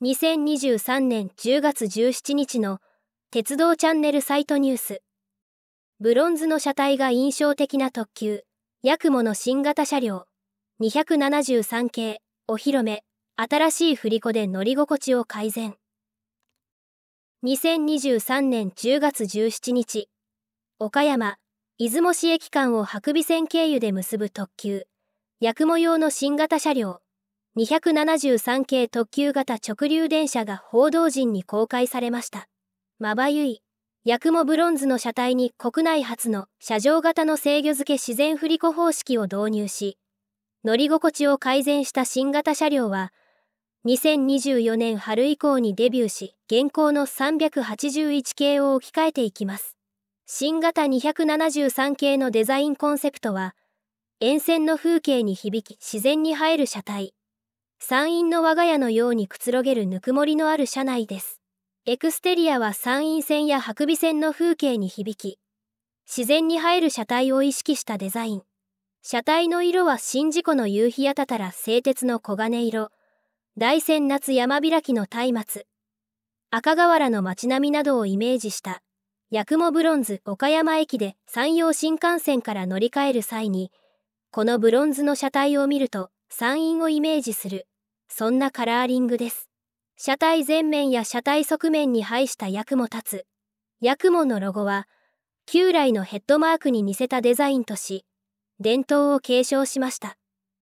2023年10月17日の鉄道チャンネルサイトニュース。ブロンズの車体が印象的な特急、ヤクモの新型車両、273系、お披露目、新しい振り子で乗り心地を改善。2023年10月17日、岡山、出雲市駅間を白尾線経由で結ぶ特急、ヤクモ用の新型車両、273系特急型直流電車が報道陣に公開されました。まばゆい、ヤクモブロンズの車体に国内初の車上型の制御付け自然振り子方式を導入し、乗り心地を改善した新型車両は、2024年春以降にデビューし、現行の381系を置き換えていきます。新型273系のデザインコンセプトは、沿線の風景に響き自然に映える車体。山陰の我が家のようにくつろげるぬくもりのある車内です。エクステリアは山陰線や白尾線の風景に響き、自然に映える車体を意識したデザイン。車体の色は宍道湖の夕日やたたら製鉄の黄金色、大山夏山開きの松明、赤瓦の街並みなどをイメージした、八雲ブロンズ岡山駅で山陽新幹線から乗り換える際に、このブロンズの車体を見ると、山陰をイメージする、そんなカラーリングです。車体前面や車体側面に配したヤクモ立つ。ヤクモのロゴは、旧来のヘッドマークに似せたデザインとし、伝統を継承しました。